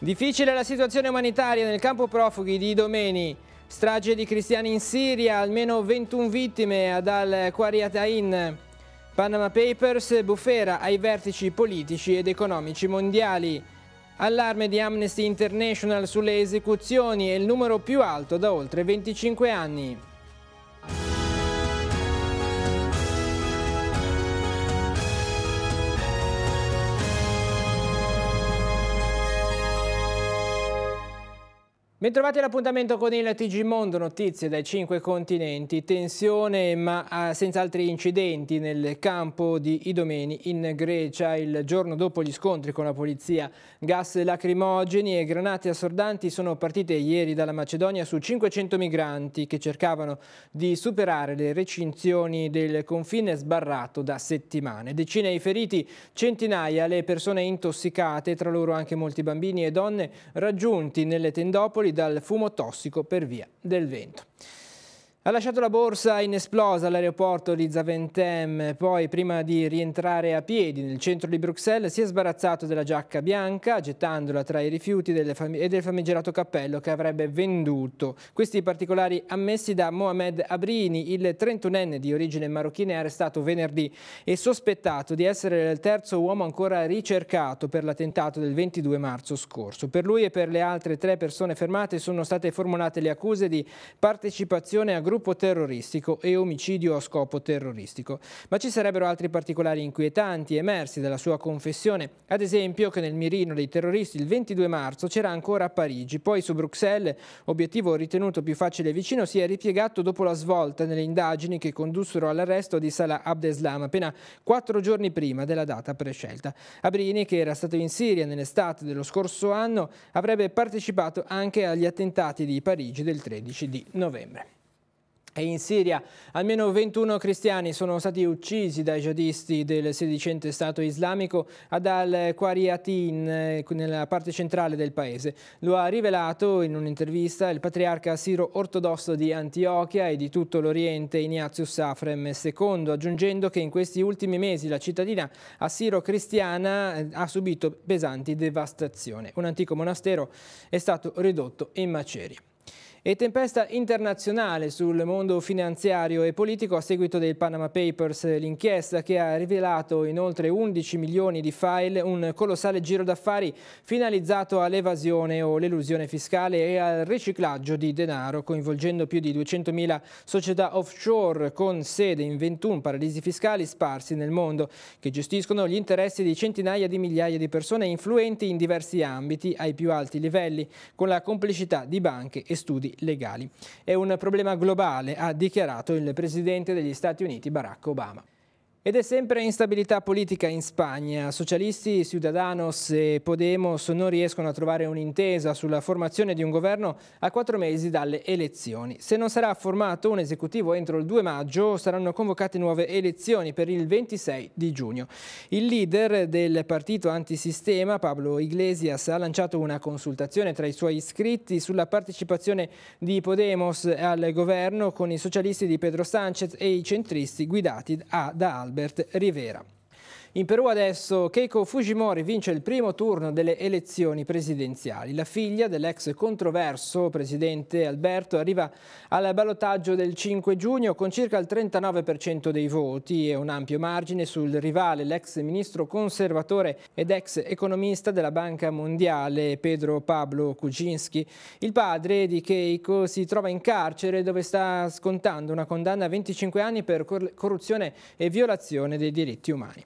Difficile la situazione umanitaria nel campo profughi di Domeni. Strage di cristiani in Siria, almeno 21 vittime ad al quariatain Panama Papers, bufera ai vertici politici ed economici mondiali. Allarme di Amnesty International sulle esecuzioni è il numero più alto da oltre 25 anni. Bentrovati all'appuntamento con il TG Mondo, notizie dai cinque continenti, tensione ma ah, senza altri incidenti nel campo di Idomeni in Grecia il giorno dopo gli scontri con la polizia. Gas lacrimogeni e granate assordanti sono partite ieri dalla Macedonia su 500 migranti che cercavano di superare le recinzioni del confine sbarrato da settimane. Decine i feriti, centinaia le persone intossicate, tra loro anche molti bambini e donne raggiunti nelle tendopoli dal fumo tossico per via del vento. Ha lasciato la borsa inesplosa all'aeroporto di Zaventem, poi prima di rientrare a piedi nel centro di Bruxelles si è sbarazzato della giacca bianca gettandola tra i rifiuti e del famigerato cappello che avrebbe venduto. Questi particolari ammessi da Mohamed Abrini, il 31enne di origine marocchina è arrestato venerdì e sospettato di essere il terzo uomo ancora ricercato per l'attentato del 22 marzo scorso. Per lui e per le altre tre persone fermate sono state formulate le accuse di partecipazione a gruppi gruppo terroristico e omicidio a scopo terroristico. Ma ci sarebbero altri particolari inquietanti emersi dalla sua confessione, ad esempio che nel mirino dei terroristi il 22 marzo c'era ancora a Parigi, poi su Bruxelles, obiettivo ritenuto più facile e vicino, si è ripiegato dopo la svolta nelle indagini che condussero all'arresto di Salah Abdeslam appena quattro giorni prima della data prescelta. Abrini, che era stato in Siria nell'estate dello scorso anno, avrebbe partecipato anche agli attentati di Parigi del 13 di novembre. E in Siria almeno 21 cristiani sono stati uccisi dai jihadisti del sedicente Stato islamico ad al-Qariatin, eh, nella parte centrale del paese. Lo ha rivelato in un'intervista il patriarca siro ortodosso di Antiochia e di tutto l'Oriente Ignatius Safrem II, aggiungendo che in questi ultimi mesi la cittadina assiro-cristiana eh, ha subito pesanti devastazioni. Un antico monastero è stato ridotto in macerie. E tempesta internazionale sul mondo finanziario e politico a seguito del Panama Papers, l'inchiesta che ha rivelato in oltre 11 milioni di file un colossale giro d'affari finalizzato all'evasione o l'elusione fiscale e al riciclaggio di denaro, coinvolgendo più di 200.000 società offshore con sede in 21 paradisi fiscali sparsi nel mondo, che gestiscono gli interessi di centinaia di migliaia di persone influenti in diversi ambiti ai più alti livelli, con la complicità di banche e studi studi legali. È un problema globale, ha dichiarato il presidente degli Stati Uniti Barack Obama. Ed è sempre instabilità politica in Spagna. Socialisti, Ciudadanos e Podemos non riescono a trovare un'intesa sulla formazione di un governo a quattro mesi dalle elezioni. Se non sarà formato un esecutivo entro il 2 maggio, saranno convocate nuove elezioni per il 26 di giugno. Il leader del partito antisistema, Pablo Iglesias, ha lanciato una consultazione tra i suoi iscritti sulla partecipazione di Podemos al governo con i socialisti di Pedro Sánchez e i centristi guidati da Alba. Albert Rivera. In Perù adesso Keiko Fujimori vince il primo turno delle elezioni presidenziali. La figlia dell'ex controverso presidente Alberto arriva al ballottaggio del 5 giugno con circa il 39% dei voti e un ampio margine sul rivale, l'ex ministro conservatore ed ex economista della Banca Mondiale Pedro Pablo Kuczynski. Il padre di Keiko si trova in carcere dove sta scontando una condanna a 25 anni per corruzione e violazione dei diritti umani.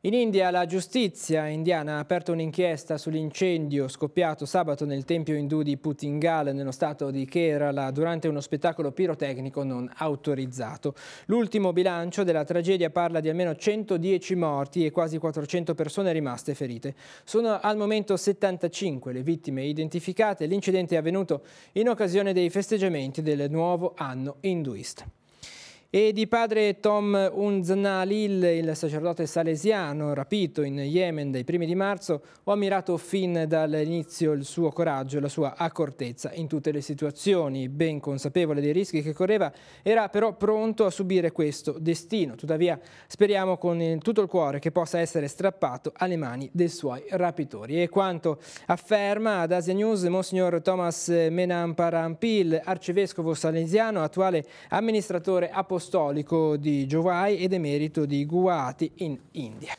In India la giustizia indiana ha aperto un'inchiesta sull'incendio scoppiato sabato nel tempio indù di Putingal nello stato di Kerala durante uno spettacolo pirotecnico non autorizzato. L'ultimo bilancio della tragedia parla di almeno 110 morti e quasi 400 persone rimaste ferite. Sono al momento 75 le vittime identificate. L'incidente è avvenuto in occasione dei festeggiamenti del nuovo anno induista. E di padre Tom Unznalil, il sacerdote salesiano rapito in Yemen dai primi di marzo, ho ammirato fin dall'inizio il suo coraggio e la sua accortezza in tutte le situazioni. Ben consapevole dei rischi che correva, era però pronto a subire questo destino. Tuttavia speriamo con tutto il cuore che possa essere strappato alle mani dei suoi rapitori. E quanto afferma ad Asia News Monsignor Thomas Menamparampil, arcivescovo salesiano, attuale amministratore apostolico apostolico di Giovai ed emerito di Guwahati in India.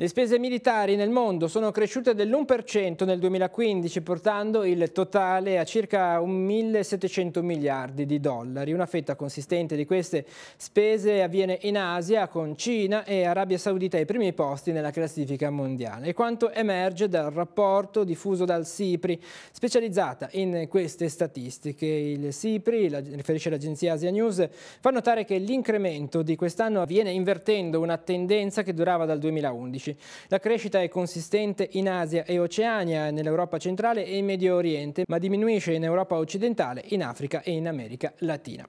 Le spese militari nel mondo sono cresciute dell'1% nel 2015, portando il totale a circa 1.700 miliardi di dollari. Una fetta consistente di queste spese avviene in Asia, con Cina e Arabia Saudita ai primi posti nella classifica mondiale. E quanto emerge dal rapporto diffuso dal SIPRI, specializzata in queste statistiche. Il SIPRI, la, riferisce l'agenzia Asia News, fa notare che l'incremento di quest'anno avviene invertendo una tendenza che durava dal 2011. 2012. La crescita è consistente in Asia e Oceania, nell'Europa centrale e in Medio Oriente, ma diminuisce in Europa occidentale, in Africa e in America Latina.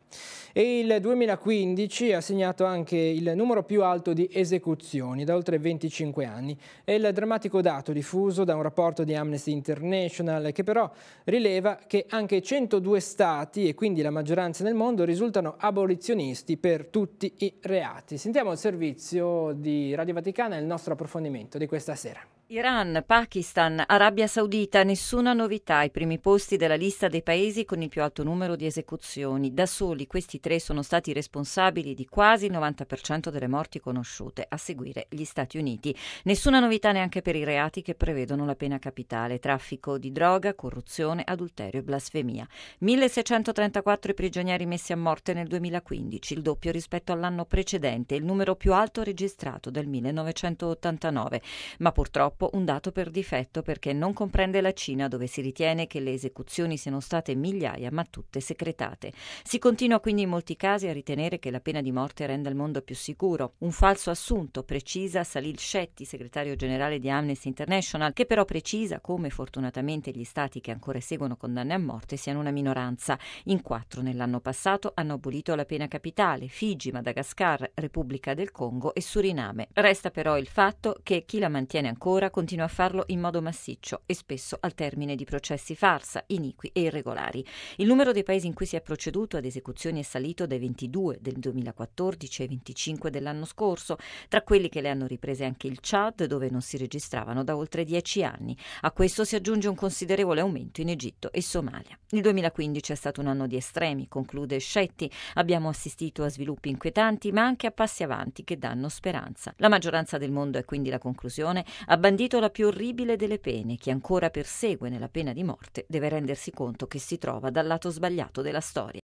E il 2015 ha segnato anche il numero più alto di esecuzioni, da oltre 25 anni. È il drammatico dato diffuso da un rapporto di Amnesty International che però rileva che anche 102 stati e quindi la maggioranza nel mondo risultano abolizionisti per tutti i reati. Sentiamo il servizio di Radio Vaticana e il nostro approfondimento approfondimento di questa sera. Iran, Pakistan, Arabia Saudita, nessuna novità ai primi posti della lista dei paesi con il più alto numero di esecuzioni. Da soli questi tre sono stati responsabili di quasi il 90% delle morti conosciute, a seguire gli Stati Uniti. Nessuna novità neanche per i reati che prevedono la pena capitale, traffico di droga, corruzione, adulterio e blasfemia. 1634 i prigionieri messi a morte nel 2015, il doppio rispetto all'anno precedente, il numero più alto registrato dal 1989. Ma purtroppo purtroppo un dato per difetto perché non comprende la Cina dove si ritiene che le esecuzioni siano state migliaia ma tutte secretate. Si continua quindi in molti casi a ritenere che la pena di morte renda il mondo più sicuro. Un falso assunto, precisa Salil Shetty, segretario generale di Amnesty International, che però precisa come fortunatamente gli stati che ancora eseguono condanne a morte siano una minoranza. In quattro nell'anno passato hanno abolito la pena capitale, Figi, Madagascar, Repubblica del Congo e Suriname. Resta però il fatto che chi la mantiene ancora continua a farlo in modo massiccio e spesso al termine di processi farsa, iniqui e irregolari. Il numero dei paesi in cui si è proceduto ad esecuzioni è salito dai 22 del 2014 ai 25 dell'anno scorso, tra quelli che le hanno riprese anche il Chad, dove non si registravano da oltre 10 anni. A questo si aggiunge un considerevole aumento in Egitto e Somalia. Il 2015 è stato un anno di estremi, conclude Scetti. Abbiamo assistito a sviluppi inquietanti, ma anche a passi avanti che danno speranza. La maggioranza del mondo è quindi la conclusione, ha bandito bandito la più orribile delle pene, chi ancora persegue nella pena di morte deve rendersi conto che si trova dal lato sbagliato della storia.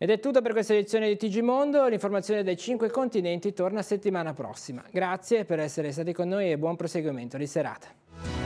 Ed è tutto per questa edizione di TG Mondo, l'informazione dai 5 continenti torna settimana prossima. Grazie per essere stati con noi e buon proseguimento di serata.